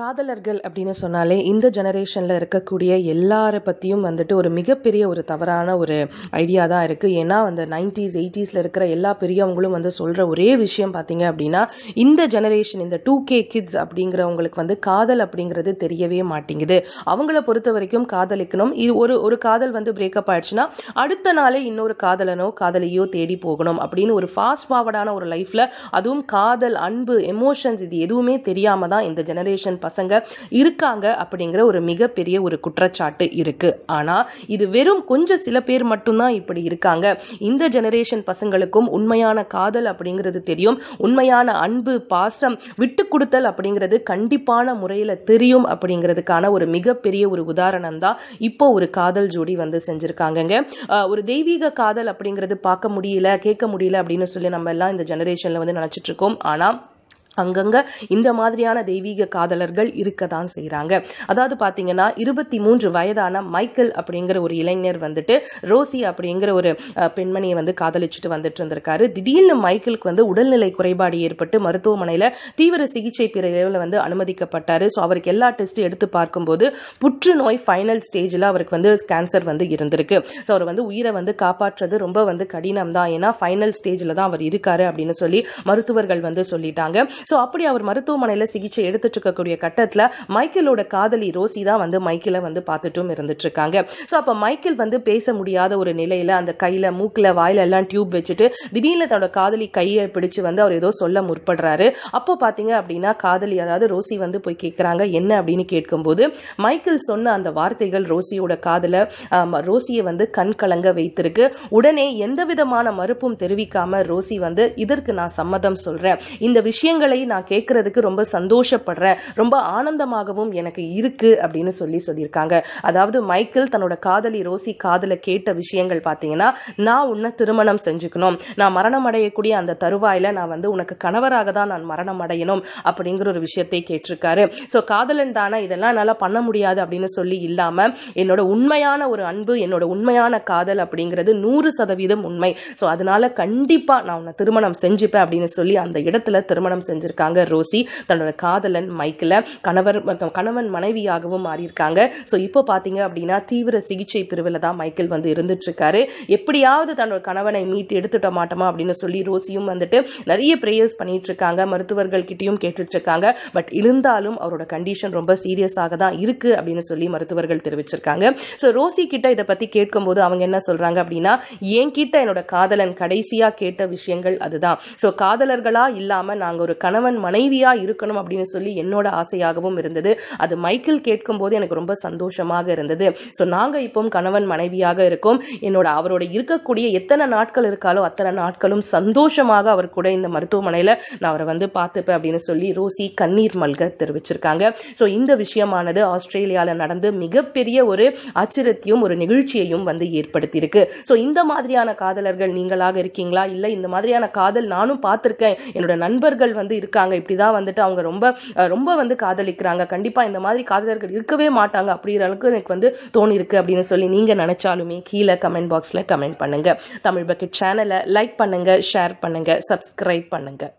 காதலர்கள் அப்படின்னு சொன்னாலே இந்த ஜெனரேஷனில் இருக்கக்கூடிய எல்லாரை பற்றியும் வந்துட்டு ஒரு மிகப்பெரிய ஒரு தவறான ஒரு ஐடியா தான் இருக்குது ஏன்னா அந்த நைன்டிஸ் எயிட்டிஸில் இருக்கிற எல்லா பெரியவங்களும் வந்து சொல்கிற ஒரே விஷயம் பார்த்தீங்க அப்படின்னா இந்த ஜெனரேஷன் இந்த டூ கே கிட்ஸ் அப்படிங்கிறவங்களுக்கு வந்து காதல் அப்படிங்கிறது தெரியவே மாட்டேங்குது அவங்கள பொறுத்த வரைக்கும் காதலிக்கணும் இது ஒரு ஒரு காதல் வந்து பிரேக்கப் ஆயிடுச்சுன்னா அடுத்த நாளே இன்னொரு காதலனோ காதலையோ தேடி போகணும் அப்படின்னு ஒரு ஃபாஸ்ட் ஃபார்வர்டான ஒரு லைஃப்பில் அதுவும் காதல் அன்பு எமோஷன்ஸ் இது எதுவுமே தெரியாமல் தான் இந்த ஜெனரேஷன் பசங்க இருக்காங்க அப்படிங்கிற ஒரு மிகப்பெரிய ஒரு குற்றச்சாட்டு இருக்கு ஆனால் இது வெறும் கொஞ்சம் சில பேர் மட்டும்தான் இப்படி இருக்காங்க இந்த ஜெனரேஷன் பசங்களுக்கும் உண்மையான காதல் அப்படிங்கிறது தெரியும் உண்மையான அன்பு பாசம் விட்டு கொடுத்தல் அப்படிங்கிறது கண்டிப்பான முறையில் தெரியும் அப்படிங்கிறதுக்கான ஒரு மிகப்பெரிய ஒரு உதாரணம் தான் இப்போ ஒரு காதல் ஜோடி வந்து செஞ்சுருக்காங்கங்க ஒரு தெய்வீக காதல் அப்படிங்கிறது பார்க்க முடியல கேட்க முடியல அப்படின்னு சொல்லி நம்ம எல்லாம் இந்த ஜெனரேஷனில் வந்து நினச்சிட்ருக்கோம் ஆனால் அங்கங்க இந்த மாதிரியான தெய்வீக காதலர்கள் இருக்க தான் செய்கிறாங்க அதாவது பார்த்தீங்கன்னா இருபத்தி மூன்று வயதான மைக்கேல் அப்படிங்கிற ஒரு இளைஞர் வந்துட்டு ரோசி அப்படிங்கிற ஒரு பெண்மணியை வந்து காதலிச்சுட்டு வந்துட்டு இருந்திருக்காரு திடீர்னு மைக்கேலுக்கு வந்து உடல்நிலை குறைபாடு ஏற்பட்டு மருத்துவமனையில் தீவிர சிகிச்சை பிரிவில் வந்து அனுமதிக்கப்பட்டார் ஸோ அவருக்கு எல்லா டெஸ்ட்டும் எடுத்து பார்க்கும்போது புற்றுநோய் ஃபைனல் ஸ்டேஜில் அவருக்கு வந்து கேன்சர் வந்து இருந்திருக்கு ஸோ அவர் வந்து உயிரை வந்து காப்பாற்றுறது ரொம்ப வந்து கடினம் தான் ஏன்னா ஃபைனல் ஸ்டேஜில் தான் அவர் இருக்காரு அப்படின்னு சொல்லி மருத்துவர்கள் வந்து சொல்லிட்டாங்க ஸோ அப்படி அவர் மருத்துவமனையில் சிகிச்சை எடுத்துட்டு இருக்கக்கூடிய கட்டத்தில் மைக்கேலோட காதலி ரோசி தான் வந்து மைக்கேலை வந்து பார்த்துட்டும் இருந்துட்டு இருக்காங்க ஸோ அப்போ மைக்கேல் வந்து பேச முடியாத ஒரு நிலையில் அந்த கையில் மூக்கில் வாயில எல்லாம் டியூப் வச்சுட்டு திடீர்னு தன்னோட காதலி கையை பிடிச்சு வந்து அவர் ஏதோ சொல்ல முற்படுறாரு அப்போ பார்த்தீங்க அப்படின்னா காதலி அதாவது ரோசி வந்து போய் கேட்குறாங்க என்ன அப்படின்னு கேட்கும்போது மைக்கேல் சொன்ன அந்த வார்த்தைகள் ரோசியோட காதலை ரோசியை வந்து கண் கலங்க வைத்திருக்கு உடனே எந்த விதமான மறுப்பும் தெரிவிக்காம ரோசி வந்து இதற்கு நான் சம்மதம் சொல்றேன் இந்த விஷயங்கள் உங்களை நான் கேட்கறதுக்கு ரொம்ப சந்தோஷப்படுறேன் ரொம்ப ஆனந்தமாகவும் எனக்கு இருக்கு அப்படின்னு சொல்லி சொல்லியிருக்காங்க அதாவது மைக்கேல் தன்னோட காதலி ரோசி காதல கேட்ட விஷயங்கள் பார்த்தீங்கன்னா நான் உன்னை திருமணம் செஞ்சுக்கணும் நான் மரணம் அடையக்கூடிய அந்த தருவாயில நான் வந்து உனக்கு கணவராக தான் நான் மரணம் அடையணும் அப்படிங்கிற ஒரு விஷயத்தை கேட்டிருக்காரு ஸோ காதலன் தானே இதெல்லாம் என்னால் பண்ண முடியாது அப்படின்னு சொல்லி இல்லாம என்னோட உண்மையான ஒரு அன்பு என்னோட உண்மையான காதல் அப்படிங்கிறது நூறு சதவீதம் உண்மை ஸோ அதனால கண்டிப்பா நான் உன்னை திருமணம் செஞ்சுப்பேன் அப்படின்னு சொல்லி அந்த இடத்துல திருமணம் செஞ்சு அடைஞ்சிருக்காங்க ரோசி தன்னோட காதலன் மைக்கில் கணவர் கணவன் மனைவியாகவும் மாறியிருக்காங்க ஸோ இப்போ பார்த்தீங்க அப்படின்னா தீவிர சிகிச்சை பிரிவில் தான் மைக்கேல் வந்து இருந்துட்டுருக்காரு எப்படியாவது தன்னோட கணவனை மீட்டு எடுத்துட்ட மாட்டோமா அப்படின்னு சொல்லி ரோசியும் வந்துட்டு நிறைய ப்ரேயர்ஸ் பண்ணிட்டு இருக்காங்க மருத்துவர்கள் கிட்டேயும் கேட்டுட்டு இருக்காங்க பட் இருந்தாலும் அவரோட கண்டிஷன் ரொம்ப சீரியஸாக தான் இருக்கு அப்படின்னு சொல்லி மருத்துவர்கள் தெரிவிச்சிருக்காங்க ஸோ ரோசி கிட்ட இதை பத்தி கேட்கும்போது அவங்க என்ன சொல்றாங்க அப்படின்னா என் கிட்ட என்னோட காதலன் கடைசியா கேட்ட விஷயங்கள் அதுதான் ஸோ காதலர்களா இல்லாம நாங்க ஒரு கண கணவன் மனைவியாக இருக்கணும் அப்படின்னு சொல்லி என்னோட ஆசையாகவும் இருந்தது அது மைக்கேல் கேட்கும்போது எனக்கு ரொம்ப சந்தோஷமாக இருந்தது ஸோ நாங்கள் இப்போ கணவன் மனைவியாக இருக்கோம் என்னோட அவரோட இருக்கக்கூடிய எத்தனை நாட்கள் இருக்காலோ அத்தனை நாட்களும் சந்தோஷமாக அவர் கூட இந்த மருத்துவமனையில் நான் அவரை வந்து பார்த்துப்பேன் அப்படின்னு சொல்லி ரோசி கண்ணீர் மல்க தெரிவிச்சிருக்காங்க ஸோ இந்த விஷயமானது ஆஸ்திரேலியாவில் நடந்து மிகப்பெரிய ஒரு அச்சுறுத்தியும் ஒரு நிகழ்ச்சியையும் வந்து ஏற்படுத்தியிருக்கு ஸோ இந்த மாதிரியான காதலர்கள் நீங்களாக இருக்கீங்களா இல்லை இந்த மாதிரியான காதல் நானும் பார்த்துருக்கேன் என்னோட நண்பர்கள் வந்து இருக்காங்க இப்படி தான் வந்துட்டு அவங்க ரொம்ப ரொம்ப வந்து காதலிக்கிறாங்க கண்டிப்பாக இந்த மாதிரி காதலர்கள் இருக்கவே மாட்டாங்க அப்படிங்கிற அளவுக்கு எனக்கு வந்து தோணிருக்கு அப்படின்னு சொல்லி நீங்கள் நினச்சாலுமே கீழே கமெண்ட் பாக்ஸில் கமெண்ட் பண்ணுங்கள் தமிழ் பக்கெட் சேனலை லைக் பண்ணுங்கள் ஷேர் பண்ணுங்கள் சப்ஸ்கிரைப் பண்ணுங்கள்